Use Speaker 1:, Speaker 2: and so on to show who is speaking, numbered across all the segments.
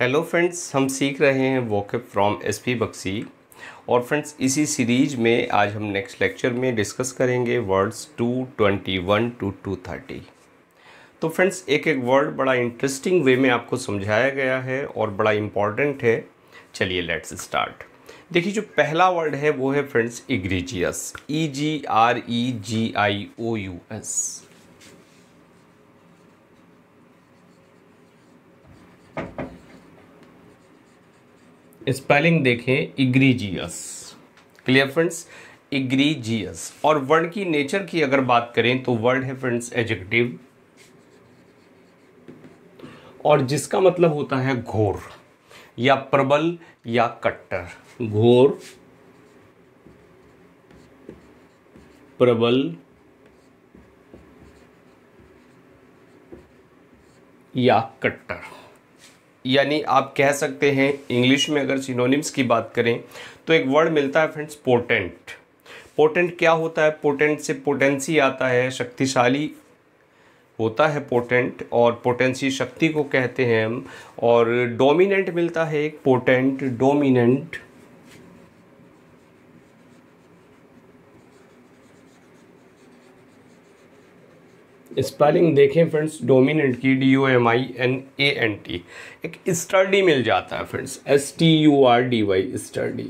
Speaker 1: hello friends हम सीख रहे हैं vocab from S P Bakshi और फ्रेंड्स इसी सीरीज में आज हम नेक्स्ट लेक्चर में डिस्कस करेंगे वर्ड्स 221 टू 230 तो फ्रेंड्स एक एक वर्ड बड़ा इंटरेस्टिंग वे में आपको समझाया गया है और बड़ा इम्पॉर्टेंट है चलिए लेट्स स्टार्ट देखिए जो पहला वर्ड है वो है friends egregious E G R E G I O U S spelling देखें इग्रीजियस क्लियर फ्रेंड्स इग्रीजियस और वर्ड की नेचर की अगर बात करें तो वर्ड है फ्रेंड्स एजेक्टिव और जिसका मतलब होता है घोर या प्रबल या कट्टर घोर प्रबल या कट्टर यानी आप कह सकते हैं इंग्लिश में अगर सिनोनिम्स की बात करें तो एक वर्ड मिलता है फ्रेंड्स पोटेंट पोटेंट क्या होता है पोटेंट से पोटेंसी आता है शक्तिशाली होता है पोटेंट और पोटेंसी शक्ति को कहते हैं हम और डोमिनेंट मिलता है एक पोटेंट डोमिनेंट स्पेलिंग देखें फ्रेंड्स डोमिनेंट की D O M I N A N T एक स्टडी मिल जाता है friends S T U R D Y sturdy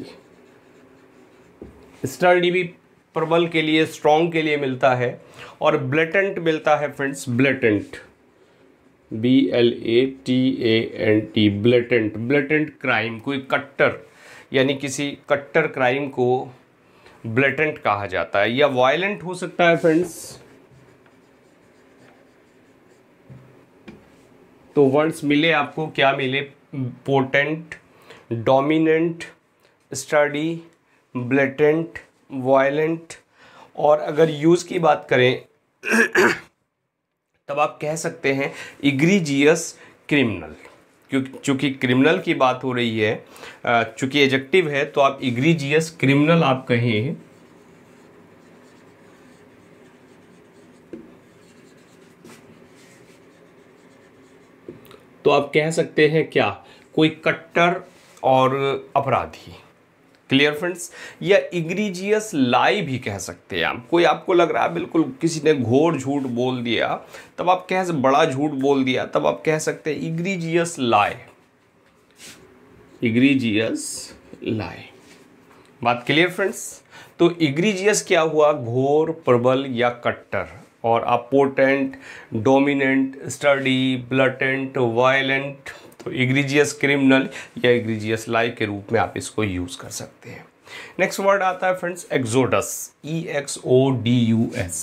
Speaker 1: sturdy भी प्रबल के लिए स्ट्रॉन्ग के लिए मिलता है और ब्लेटेंट मिलता है friends blatant B L A T A N T blatant blatant crime कोई कट्टर यानी किसी कट्टर क्राइम को ब्लेटेंट कहा जाता है या वायलेंट हो सकता है फ्रेंड्स तो वर्ड्स मिले आपको क्या मिले potent dominant sturdy blatant violent और अगर यूज़ की बात करें तब आप कह सकते हैं इग्रीजियस क्रिमिनल क्योंकि चूँकि क्रिमिनल की बात हो रही है चूँकि एजेक्टिव है तो आप इग्रीजियस क्रिमिनल आप कहें तो आप कह सकते हैं क्या कोई कट्टर और अपराधी क्लियर फ्रेंड्स या इग्रीजियस लाई भी कह सकते हैं आप कोई आपको लग रहा है बिल्कुल किसी ने घोर झूठ बोल दिया तब आप कह बड़ा झूठ बोल दिया तब आप कह सकते हैं इग्रीजियस लाई इग्रीजियस लाई बात क्लियर फ्रेंड्स तो इग्रीजियस क्या हुआ घोर प्रबल या कट्टर और आप potent dominant sturdy blatant violent तो इग्रीजियस क्रिमिनल या इग्रीजियस लाई के रूप में आप इसको यूज़ कर सकते हैं नेक्स्ट वर्ड आता है friends exodus E X O D U S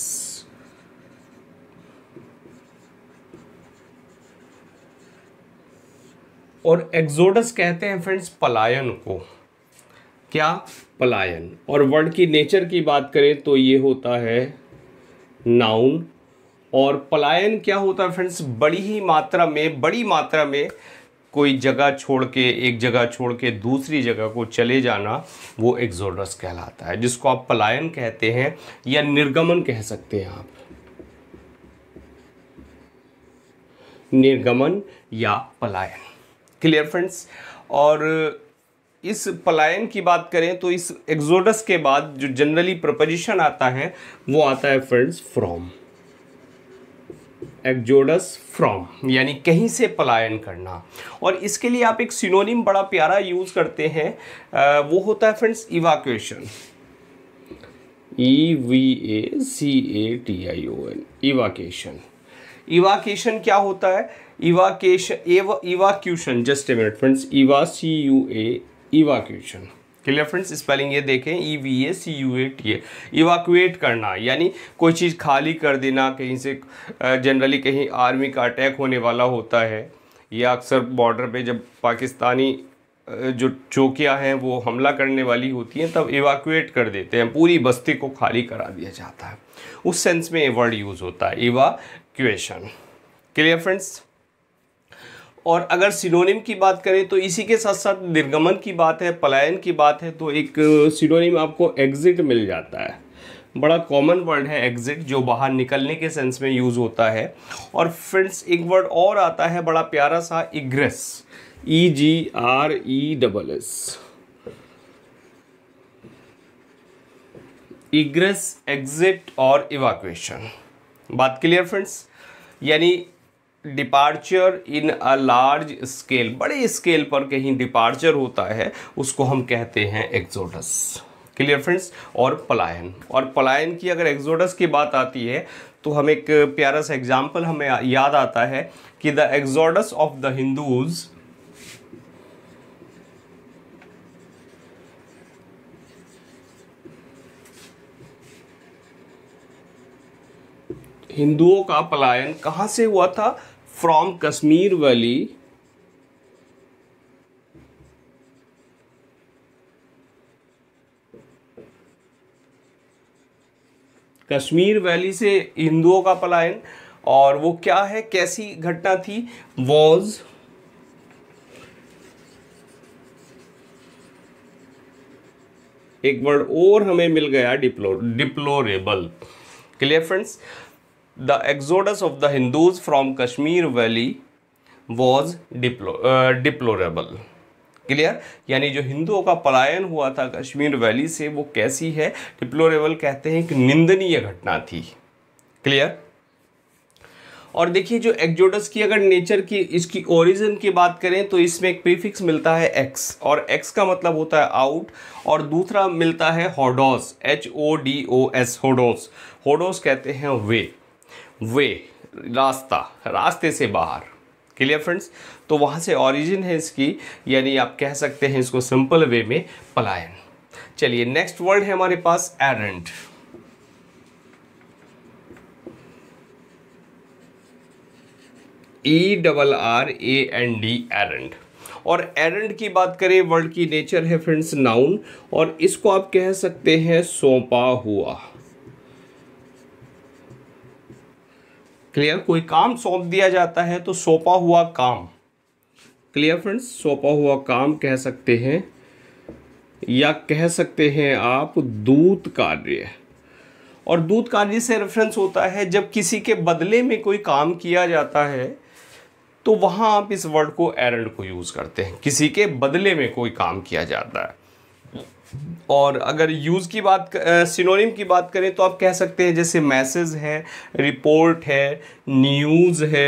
Speaker 1: और एक्सोडस कहते हैं फ्रेंड्स पलायन को क्या पलायन और वर्ड की नेचर की बात करें तो ये होता है नाउन और पलायन क्या होता है फ्रेंड्स बड़ी ही मात्रा में बड़ी मात्रा में कोई जगह छोड़ के एक जगह छोड़ के दूसरी जगह को चले जाना वो एक्जोडस कहलाता है जिसको आप पलायन कहते हैं या निर्गमन कह सकते हैं आप निर्गमन या पलायन क्लियर फ्रेंड्स और इस पलायन की बात करें तो इस एक्सोडस के बाद जो जनरली प्रपोजिशन आता है वो आता है फ्रेंड्स फ्रॉम एक्जोडस फ्रॉम यानी कहीं से पलायन करना और इसके लिए आप एक सिनोनिम बड़ा प्यारा यूज़ करते हैं आ, वो होता है friends evacuation E V A C A T I O N evacuation evacuation क्या होता है इवाकेशन एव evacuation just a minute friends इवा C U A evacuation clear friends spelling ये देखें E V A C U A T A evacuate करना यानी कोई चीज़ खाली कर देना कहीं से जनरली कहीं आर्मी का अटैक होने वाला होता है या अक्सर बॉर्डर पे जब पाकिस्तानी जो चौकियाँ हैं वो हमला करने वाली होती हैं तब इवाकुएट कर देते हैं पूरी बस्ती को खाली करा दिया जाता है उस सेंस में ये वर्ड यूज़ होता है इवाक्यूएशन क्लियर फ्रेंड्स और अगर सिनोनिम की बात करें तो इसी के साथ साथ निर्गमन की बात है पलायन की बात है तो एक सिनोनिम आपको एग्ज़िट मिल जाता है बड़ा कॉमन वर्ड है एग्ज़िट जो बाहर निकलने के सेंस में यूज़ होता है और फ्रेंड्स एक वर्ड और आता है बड़ा प्यारा सा egress E G R E double S egress exit और इवाकुएशन बात क्लियर फ्रेंड्स यानी departure in a large scale बड़े स्केल पर कहीं डिपार्चर होता है उसको हम कहते हैं एक्जोडस क्लियर फ्रेंड्स और पलायन और पलायन की अगर एक्जोडस की बात आती है तो हम एक प्यारा सा एग्जाम्पल हमें याद आता है कि the exodus of the Hindus हिंदुओं का पलायन कहाँ से हुआ था from Kashmir valley Kashmir valley से हिंदुओं का पलायन और वो क्या है कैसी घटना थी वॉज एक वर्ड और हमें मिल गया डिप्लो deplorable clear friends the of the Hindus Hindus Kashmir valley was डिप्लो डिप्लोरेबल क्लियर यानी जो हिंदुओं का पलायन हुआ था कश्मीर वैली से वो कैसी है डिप्लोरेबल कहते हैं कि निंदनीय घटना थी क्लियर और देखिए जो एक्जोडस की अगर नेचर की इसकी ओरिजिन की बात करें तो इसमें एक प्रीफिक्स मिलता है एक्स और एक्स का मतलब होता है आउट और दूसरा मिलता है hodos H O D O S hodos hodos कहते हैं वे वे रास्ता रास्ते से बाहर क्लियर फ्रेंड्स तो वहाँ से ऑरिजिन है इसकी यानी आप कह सकते हैं इसको सिंपल वे में पलायन चलिए नेक्स्ट वर्ड है हमारे पास errant E double R A N D errant और एरेंट की बात करें वर्ड की नेचर है फ्रेंड्स नाउन और इसको आप कह सकते हैं सौंपा हुआ क्लियर कोई काम सौंप दिया जाता है तो सौंपा हुआ काम क्लियर फ्रेंड्स सौंपा हुआ काम कह सकते हैं या कह सकते हैं आप दूत कार्य और दूत कार्य से रेफरेंस होता है जब किसी के बदले में कोई काम किया जाता है तो वहाँ आप इस वर्ड को एरल्ड को यूज़ करते हैं किसी के बदले में कोई काम किया जाता है और अगर यूज़ की बात सिनोनिम की बात करें तो आप कह सकते हैं जैसे मैसेज है रिपोर्ट है न्यूज़ है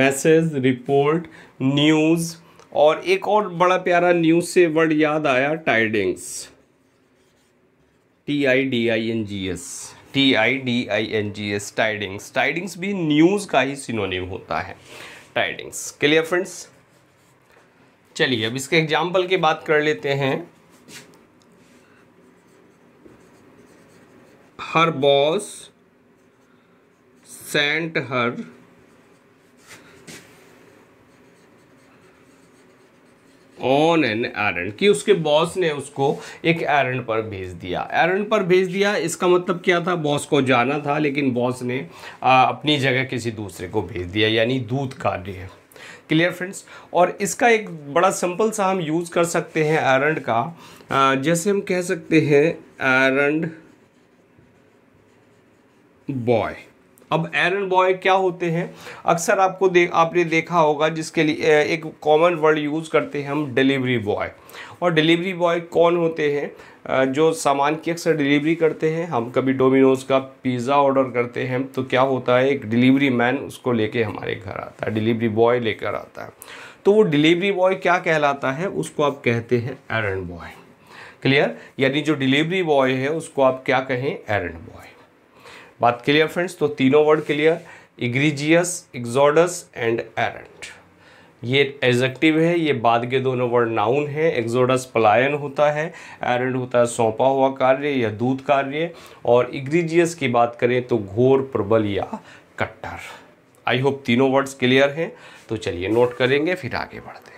Speaker 1: मैसेज रिपोर्ट न्यूज़ और एक और बड़ा प्यारा न्यूज़ से वर्ड याद आया tidings T I D I N G S T I D I N G S tidings tidings भी न्यूज़ का ही सिनोनिम होता है टाइडिंग्स क्लियर फ्रेंड्स चलिए अब इसके एग्जाम्पल की बात कर लेते हैं her boss sent her on an errand कि उसके बॉस ने उसको एक एरन पर भेज दिया एरन पर भेज दिया इसका मतलब क्या था बॉस को जाना था लेकिन बॉस ने आ, अपनी जगह किसी दूसरे को भेज दिया यानी दूध कार्य डे क्लियर फ्रेंड्स और इसका एक बड़ा सिंपल सा हम यूज़ कर सकते हैं एरन का आ, जैसे हम कह सकते हैं एरन बॉय अब एरन बॉय क्या होते हैं अक्सर आपको दे आपने देखा होगा जिसके लिए एक कॉमन वर्ड यूज़ करते हैं हम डिलीवरी बॉय और डिलीवरी बॉय कौन होते हैं जो सामान की अक्सर डिलीवरी करते हैं हम कभी डोमिनोज़ का पिज़्ज़ा ऑर्डर करते हैं तो क्या होता है एक डिलीवरी मैन उसको लेके हमारे घर आता है डिलीवरी बॉय लेकर आता है तो वो डिलीवरी बॉय क्या कहलाता है उसको आप कहते हैं एरन बॉय क्लियर यानी जो डिलीवरी बॉय है उसको आप क्या कहें एरन बॉय बात क्लियर फ्रेंड्स तो तीनों word clear egregious exodus and errant ये एजेक्टिव है ये बाद के दोनों वर्ड नाउन है एग्जोडस पलायन होता है एरेंट होता है सौंपा हुआ कार्य या दूध कार्य और इग्रीजियस की बात करें तो घोर प्रबल या कट्टर आई होप तीनों वर्ड्स क्लियर हैं तो चलिए नोट करेंगे फिर आगे बढ़ते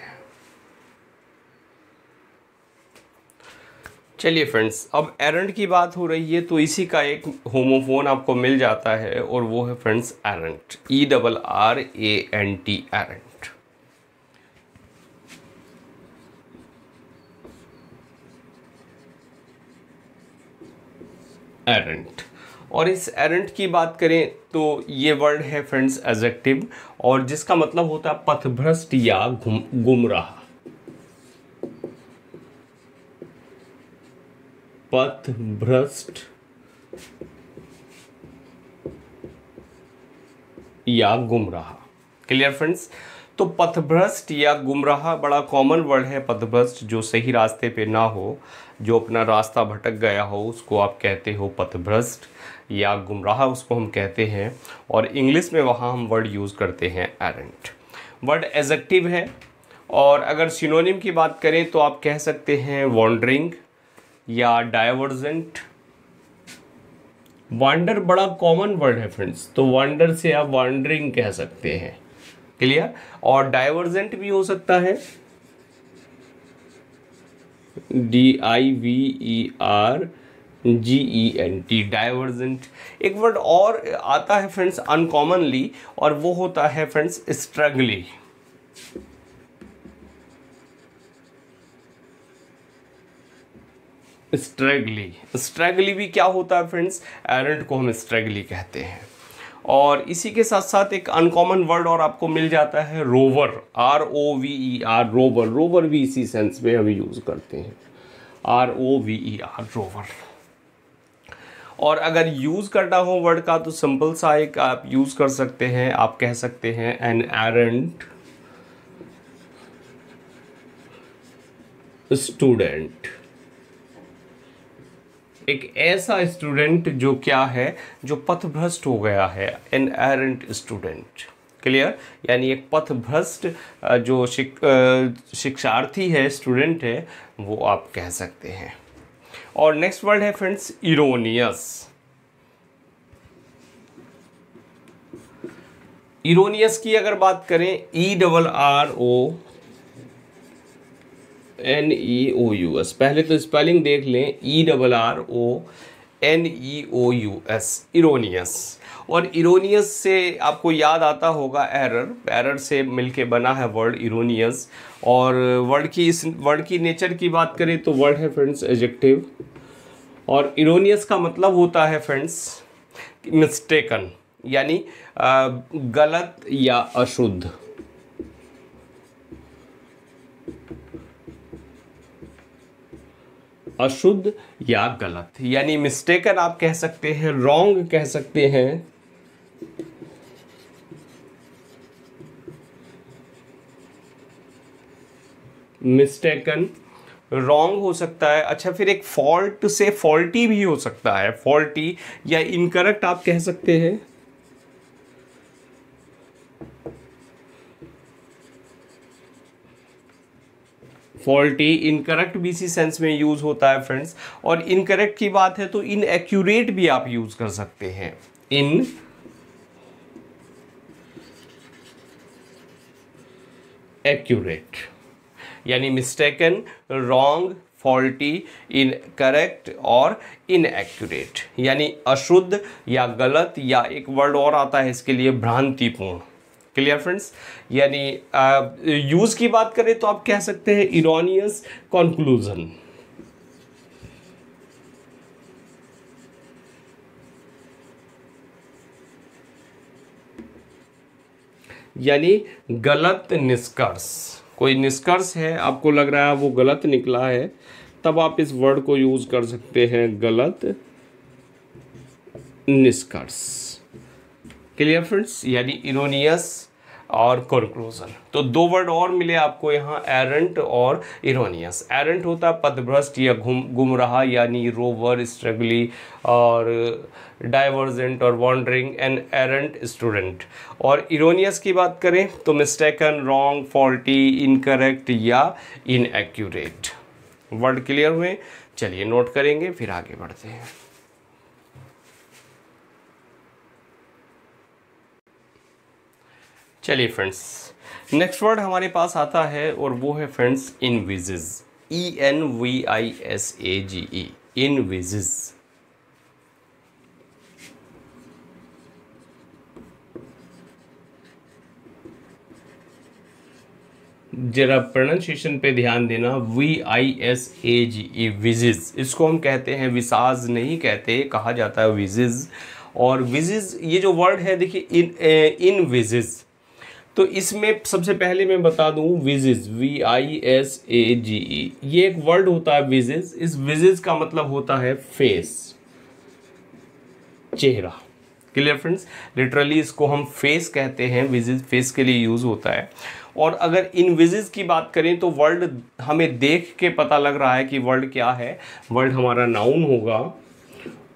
Speaker 1: चलिए फ्रेंड्स अब एरंड की बात हो रही है तो इसी का एक होमोफोन आपको मिल जाता है और वो है friends errant E double R A N T errant errant और इस एरेंट की बात करें तो ये वर्ड है फ्रेंड्स एजेक्टिव और जिसका मतलब होता है पथभ्रष्ट या गुमराह पथ भ्रष्ट या गुमराह क्लियर फ्रेंड्स तो पथभ्रष्ट या गुमराह बड़ा कॉमन वर्ड है पथभ्रष्ट जो सही रास्ते पे ना हो जो अपना रास्ता भटक गया हो उसको आप कहते हो पथभ्रष्ट या गुमराह उसको हम कहते हैं और इंग्लिश में वहाँ हम वर्ड यूज़ करते हैं एरेंट वर्ड एजेक्टिव है और अगर सिनोनिम की बात करें तो आप कह सकते हैं वॉन्ड्रिंग या डायवर्जेंट वांडर बड़ा कॉमन वर्ड है फ्रेंड्स तो वांडर से आप वांडरिंग कह सकते हैं क्लियर और डायवर्जेंट भी हो सकता है D I V E R G E N T divergent एक वर्ड और आता है फ्रेंड्स अनकॉमनली और वो होता है फ्रेंड्स स्ट्रगली स्ट्रगली स्ट्रगली भी क्या होता है फ्रेंड्स एरेंट को हम स्ट्रगली कहते हैं और इसी के साथ साथ एक अनकॉमन वर्ड और आपको मिल जाता है rover R O V E R rover rover भी इसी सेंस में हम यूज़ करते हैं R O V E R rover और अगर यूज़ करना हो वर्ड का तो सिंपल सा एक आप यूज़ कर सकते हैं आप कह सकते हैं एन एरेंट स्टूडेंट एक ऐसा स्टूडेंट जो क्या है जो पथभ्रष्ट हो गया है एन एरेंट स्टूडेंट क्लियर यानी एक पथभ्रष्ट जो शिक, शिक्षार्थी है स्टूडेंट है वो आप कह सकते हैं और नेक्स्ट वर्ड है फ्रेंड्स इरोनियस इरोनियस की अगर बात करें E double R O N E O U S पहले तो स्पेलिंग देख लें E double R O N E O U S erroneous और इरोनियस से आपको याद आता होगा एरर एरर से मिलके बना है वर्ड इरोनियस और वर्ड की इस वर्ड की नेचर की बात करें तो वर्ड है फ्रेंड्स एजेक्टिव और इरोनियस का मतलब होता है फ्रेंड्स मिस्टेकन यानी गलत या अशुद्ध अशुद्ध या गलत यानी मिस्टेकन आप कह सकते हैं रॉन्ग कह सकते हैं मिस्टेकन रॉन्ग हो सकता है अच्छा फिर एक फॉल्ट से फॉल्टी भी हो सकता है फॉल्टी या इनकरेक्ट आप कह सकते हैं फॉल्टी इनकरेक्ट भी इसी सेंस में यूज़ होता है फ्रेंड्स और इनकरेक्ट की बात है तो इनएक्यूरेट भी आप यूज़ कर सकते हैं इन एक्यूरेट यानी mistaken wrong faulty incorrect और इनएक्यूरेट यानी अशुद्ध या गलत या एक वर्ड और आता है इसके लिए भ्रांतिपूर्ण क्लियर फ्रेंड्स यानी यूज़ uh, की बात करें तो आप कह सकते हैं इरोनियस कॉन्क्लूजन यानी गलत निष्कर्ष कोई निष्कर्ष है आपको लग रहा है वो गलत निकला है तब आप इस वर्ड को यूज कर सकते हैं गलत निष्कर्ष क्लियर फ्रेंड्स यानी इरोनियस और कंक्लूजन तो दो वर्ड और मिले आपको यहाँ एरेंट और इरोनियस एरेंट होता है पदभ्रष्ट या घुम गुमराह यानी रोवर स्ट्रगली और डाइवर्जेंट और वॉन्डरिंग एंड एरेंट स्टूडेंट और इरोनियस की बात करें तो मिस्टेकन रॉन्ग फॉल्टी इनकरेक्ट या इनएक्यूरेट वर्ड क्लियर हुए चलिए नोट करेंगे फिर आगे बढ़ते हैं चलिए फ्रेंड्स नेक्स्ट वर्ड हमारे पास आता है और वो है friends envisage E N V I S A G E envisage जरा प्रोनाउंसिएशन पे ध्यान देना we I S A G ई विजिज इसको हम कहते हैं विसाज नहीं कहते कहा जाता है विजिज और विजिज ये जो वर्ड है देखिए इन इन विजिज तो इसमें सबसे पहले मैं बता दूं विजिज we I S A G ई ये एक वर्ड होता है विजिज इस विजिज का मतलब होता है फेस चेहरा क्लियर फ्रेंड्स लिटरली इसको हम फेस कहते हैं विजिज फेस के लिए यूज़ होता है और अगर इन विजिज की बात करें तो वर्ल्ड हमें देख के पता लग रहा है कि वर्ल्ड क्या है वर्ल्ड हमारा नाउन होगा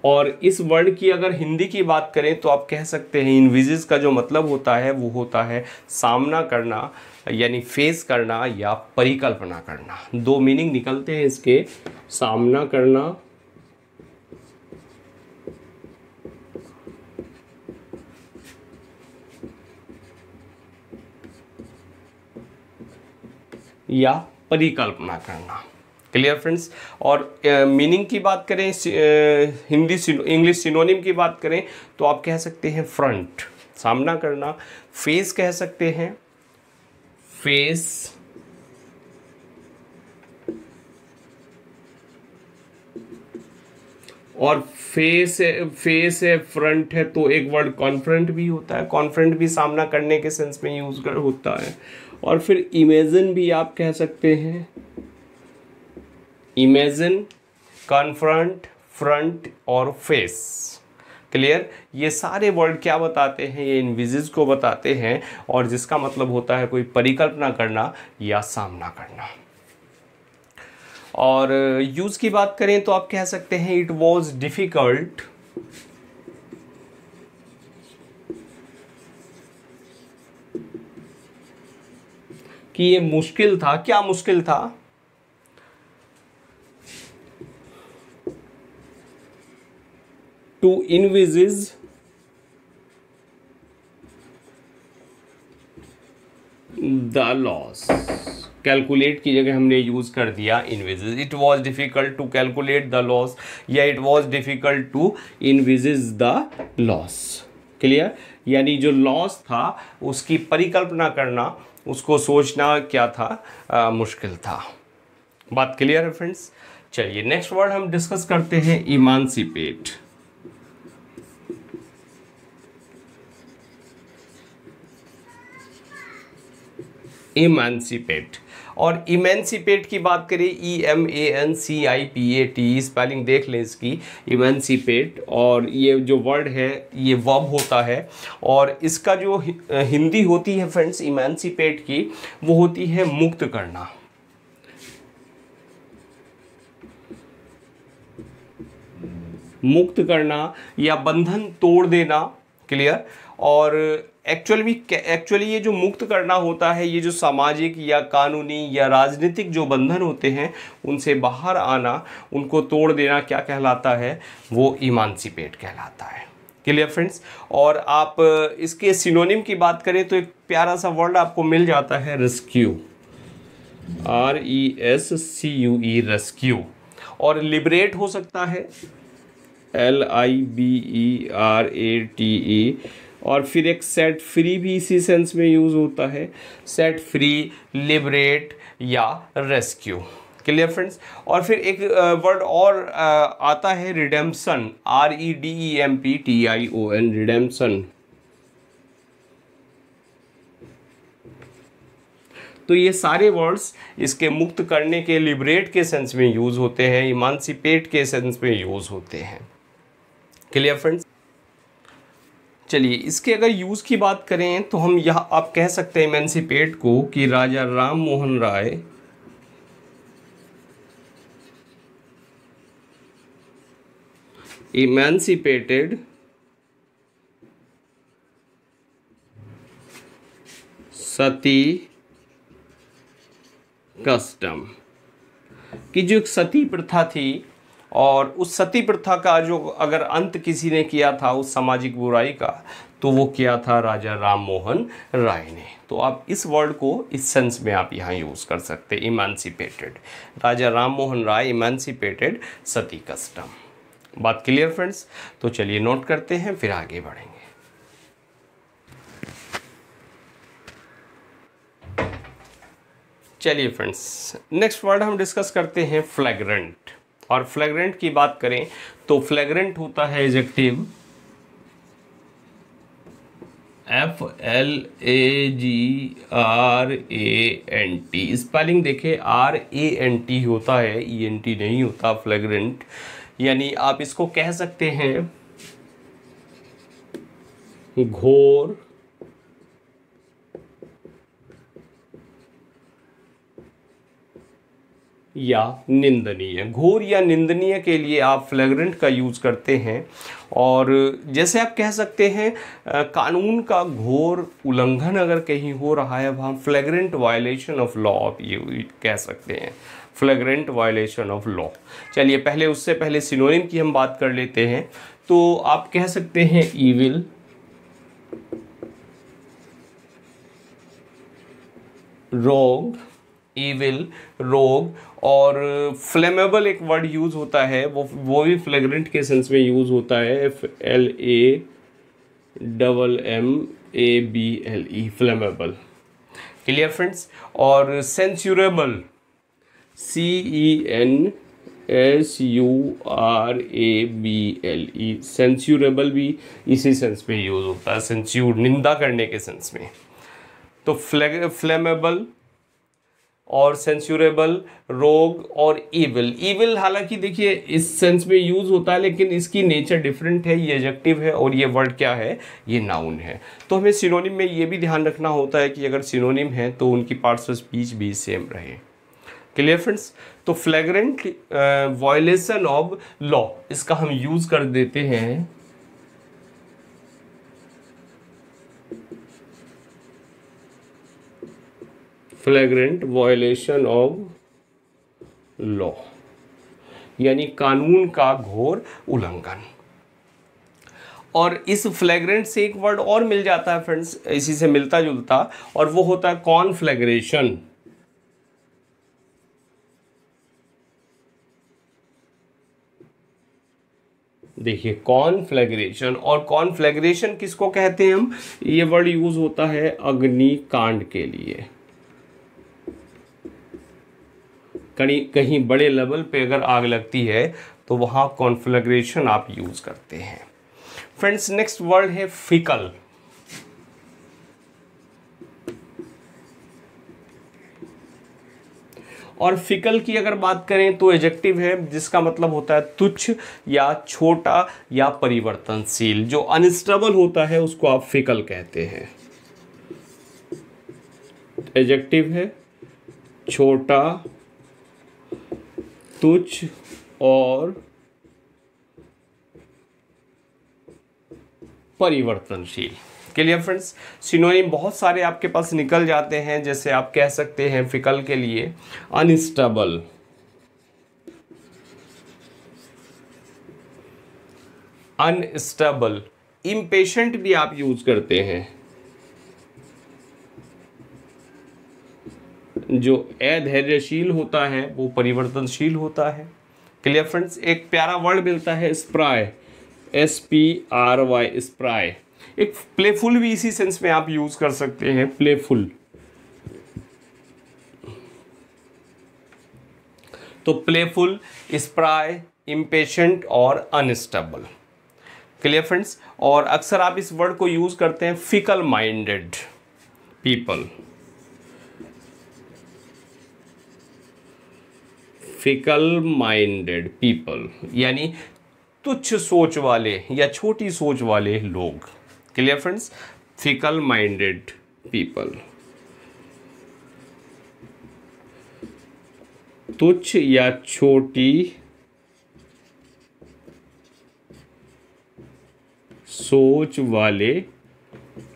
Speaker 1: और इस वर्ड की अगर हिंदी की बात करें तो आप कह सकते हैं इनविजिज का जो मतलब होता है वो होता है सामना करना यानी फेस करना या परिकल्पना करना दो मीनिंग निकलते हैं इसके सामना करना या परिकल्पना करना क्लियर फ्रेंड्स और मीनिंग की बात करें हिंदी इंग्लिश सिनोनिम की बात करें तो आप कह सकते हैं फ्रंट सामना करना फेस कह सकते हैं फेस और फेस है फेस है फ्रंट है तो एक वर्ड कॉन्फ्रंट भी होता है कॉन्फ्रंट भी सामना करने के सेंस में यूज कर होता है और फिर इमेजिन भी आप कह सकते हैं इमेजिन कन्फ्रंट फ्रंट और फेस क्लियर ये सारे वर्ड क्या बताते हैं ये इनविजिज को बताते हैं और जिसका मतलब होता है कोई परिकल्पना करना या सामना करना और यूज़ की बात करें तो आप कह सकते हैं इट वॉज डिफ़िकल्ट कि ये मुश्किल था क्या मुश्किल था to envisage the loss calculate की जगह हमने यूज कर दिया envisage it was difficult to calculate the loss या it was difficult to envisage the loss clear यानी जो लॉस था उसकी परिकल्पना करना उसको सोचना क्या था आ, मुश्किल था बात क्लियर है फ्रेंड्स चलिए नेक्स्ट वर्ड हम डिस्कस करते हैं इमानसिपेट इमेंसिपेट और इमेंसिपेट की बात करें E M A N C I P A T spelling देख लें इसकी इमेंसिपेट और ये जो वर्ड है ये वब होता है और इसका जो हिंदी होती है फ्रेंड्स इमेंसिपेट की वो होती है मुक्त करना मुक्त करना या बंधन तोड़ देना क्लियर और एक्चुअल भी एक्चुअली ये जो मुक्त करना होता है ये जो सामाजिक या कानूनी या राजनीतिक जो बंधन होते हैं उनसे बाहर आना उनको तोड़ देना क्या कहलाता है वो ईमानसिपेट कहलाता है क्लियर फ्रेंड्स और आप इसके सिनोनिम की बात करें तो एक प्यारा सा वर्ड आपको मिल जाता है rescue R E S C U E rescue और लिबरेट हो सकता है L I B E R A T E और फिर एक सेट फ्री भी इसी सेंस में यूज़ होता है सेट फ्री लिबरेट या रेस्क्यू क्लियर फ्रेंड्स और फिर एक वर्ड और आता है redemption R E D E M P T I O N redemption तो ये सारे वर्ड्स इसके मुक्त करने के लिबरेट के सेंस में यूज़ होते हैं इमानसिपेट के सेंस में यूज़ होते हैं क्लियर फ्रेंड्स चलिए इसके अगर यूज़ की बात करें तो हम यह आप कह सकते हैं एमेंसीपेट को कि राजा राम मोहन राय emancipated सती कस्टम की जो एक सती प्रथा थी और उस सती प्रथा का जो अगर अंत किसी ने किया था उस सामाजिक बुराई का तो वो किया था राजा राम मोहन राय ने तो आप इस वर्ड को इस सेंस में आप यहाँ यूज़ कर सकते emancipated Raja Ram Mohan Roy emancipated sati custom बात क्लियर फ्रेंड्स तो चलिए नोट करते हैं फिर आगे बढ़ेंगे चलिए फ्रेंड्स नेक्स्ट वर्ड हम डिस्कस करते हैं फ्लैग्रेंट और फ्लैग्रेंट की बात करें तो फ्लैग्रेंट होता है adjective F L A G R A N T spelling देखे आर ए एन टी होता है ई एन टी नहीं होता फ्लैग्रेंट यानी आप इसको कह सकते हैं घोर या निंदनीय घोर या निंदनीय के लिए आप फ्लैग्रेंट का यूज़ करते हैं और जैसे आप कह सकते हैं कानून का घोर उल्लंघन अगर कहीं हो रहा है वहाँ हम फ्लैग्रेंट वायलेशन ऑफ लॉ आप ये कह सकते हैं फ्लैग्रेंट वायलेशन ऑफ लॉ चलिए पहले उससे पहले सिनोनिम की हम बात कर लेते हैं तो आप कह सकते हैं ईविल रोग ईविल रोग और फ्लेमेबल एक वर्ड यूज़ होता है वो वो भी फ्लेग्रेंट के सेंस में यूज़ होता है F L A double M A B L E flammable clear friends और censurable C E N S U R A B L E censurable भी इसी सेंस में यूज़ होता है सेंस्यूर निंदा करने के सेंस में तो फ्लेग फ्लेमेबल और सेंसुरेबल रोग और ईविल ईविल हालांकि देखिए इस सेंस में यूज़ होता है लेकिन इसकी नेचर डिफरेंट है ये एजेक्टिव है और ये वर्ड क्या है ये नाउन है तो हमें सिनोनिम में ये भी ध्यान रखना होता है कि अगर सिनोनिम है तो उनकी पार्ट्स ऑफ स्पीच भी सेम रहे क्लियर फ्रेंड्स तो फ्लैगरेंट वायलेशन ऑफ लॉ इसका हम यूज़ कर देते हैं फ्लैग्रेंट वायलेशन ऑफ लॉ यानी कानून का घोर उल्लंघन और इस फ्लैग्रेंट से एक वर्ड और मिल जाता है फ्रेंड्स इसी से मिलता जुलता और वो होता है कॉन फ्लैग्रेशन देखिए कॉन फ्लैग्रेशन और कॉन फ्लैग्रेशन किसको कहते हैं हम ये वर्ड यूज़ होता है अग्निकांड के लिए कहीं कहीं बड़े लेवल पे अगर आग लगती है तो वहाँ कॉन्फ्लग्रेशन आप यूज़ करते हैं फ्रेंड्स नेक्स्ट वर्ड है फिकल और फिकल की अगर बात करें तो एजेक्टिव है जिसका मतलब होता है तुच्छ या छोटा या परिवर्तनशील जो अनस्टेबल होता है उसको आप फिकल कहते हैं एजेक्टिव है छोटा तुच्छ और परिवर्तनशील क्लियर फ्रेंड्स सिनोनिम बहुत सारे आपके पास निकल जाते हैं जैसे आप कह सकते हैं फिकल के लिए अनस्टेबल अनस्टेबल इम्पेशेंट भी आप यूज करते हैं जो अधैर्यशील होता है वो परिवर्तनशील होता है क्लियर फ्रेंड्स एक प्यारा वर्ड मिलता है spry S P R Y spry एक प्लेफुल भी इसी सेंस में आप यूज कर सकते हैं प्लेफुल तो प्लेफुल स्प्राय इम्पेशेंट और अनस्टेबल क्लियर फ्रेंड्स और अक्सर आप इस वर्ड को यूज करते हैं fickle minded people fickle minded people यानी तुच्छ सोच वाले या छोटी सोच वाले लोग clear friends fickle minded people तुच्छ या छोटी सोच वाले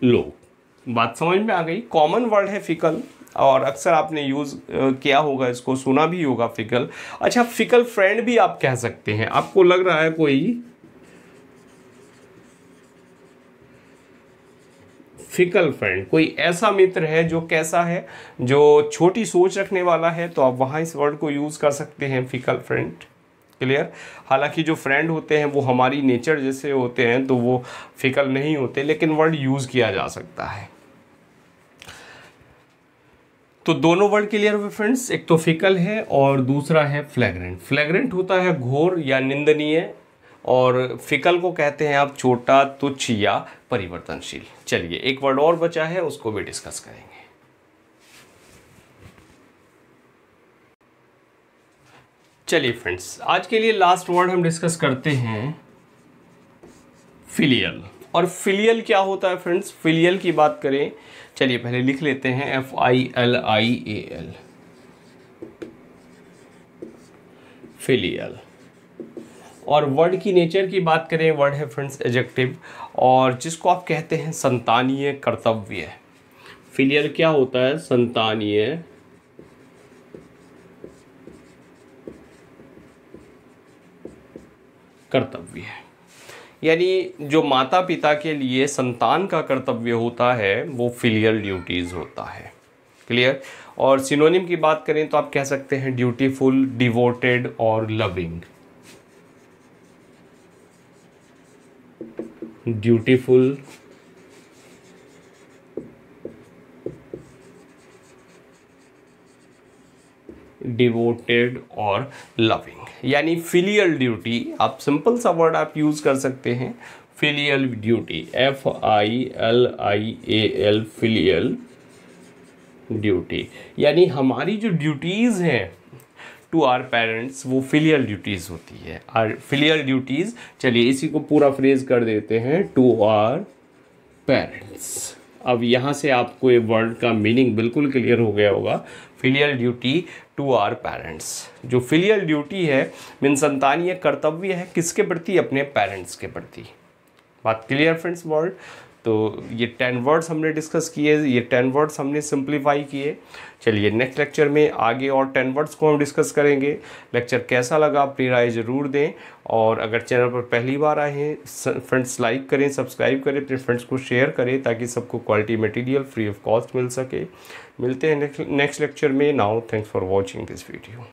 Speaker 1: लोग बात समझ में आ गई कॉमन वर्ड है फिकल और अक्सर आपने यूज़ किया होगा इसको सुना भी होगा फिकल अच्छा फिकल फ्रेंड भी आप कह सकते हैं आपको लग रहा है कोई फिकल फ्रेंड कोई ऐसा मित्र है जो कैसा है जो छोटी सोच रखने वाला है तो आप वहाँ इस वर्ड को यूज़ कर सकते हैं फिकल फ्रेंड क्लियर हालांकि जो फ्रेंड होते हैं वो हमारी नेचर जैसे होते हैं तो वो फिकल नहीं होते लेकिन वर्ड यूज़ किया जा सकता है तो दोनों वर्ड क्लियर हुए फ्रेंड्स एक तो फिकल है और दूसरा है फ्लैग्रेंट फ्लैग्रेंट होता है घोर या निंदनीय और फिकल को कहते हैं आप छोटा तुच्छ या परिवर्तनशील चलिए एक वर्ड और बचा है उसको भी डिस्कस करेंगे चलिए फ्रेंड्स आज के लिए लास्ट वर्ड हम डिस्कस करते हैं फिलियल और फिलियल क्या होता है फ्रेंड्स फिलियल की बात करें चलिए पहले लिख लेते हैं F I L I A L filial और वर्ड की नेचर की बात करें वर्ड है फ्रेंड्स एजेक्टिव और जिसको आप कहते हैं संतानीय कर्तव्य फिलियल क्या होता है संतानीय कर्तव्य यानी जो माता पिता के लिए संतान का कर्तव्य होता है वो फिलियल ड्यूटीज़ होता है क्लियर और सिनोनिम की बात करें तो आप कह सकते हैं ड्यूटीफुल डिवोटेड और लविंग ड्यूटीफुल डिवोटेड और लविंग यानी फिलियल ड्यूटी आप सिंपल सा वर्ड आप यूज़ कर सकते हैं filial duty F I L I A L filial duty यानी हमारी जो ड्यूटीज़ हैं टू आर पेरेंट्स वो फिलियल ड्यूटीज़ होती है आर फिलियल ड्यूटीज़ चलिए इसी को पूरा फ्रेज कर देते हैं टू आर पेरेंट्स अब यहाँ से आपको ये वर्ड का मीनिंग बिल्कुल क्लियर हो गया होगा filial duty to our parents जो फिलियल ड्यूटी है बिन संतानीय कर्तव्य है किसके प्रति अपने पेरेंट्स के प्रति बात क्लियर फ्रेंड्स वर्ल्ड तो ये टेन वर्ड्स हमने डिस्कस किए ये टेन वर्ड्स हमने सिंप्लीफाई किए चलिए नेक्स्ट लेक्चर में आगे और टेन वर्ड्स को हम डिस्कस करेंगे लेक्चर कैसा लगा अपनी राय ज़रूर दें और अगर चैनल पर पहली बार आए हैं फ्रेंड्स लाइक करें सब्सक्राइब करें अपने फ्रेंड्स को शेयर करें ताकि सबको quality material free of cost मिल सके मिलते हैं नेक्स्ट लेक्चर में now thanks for watching this video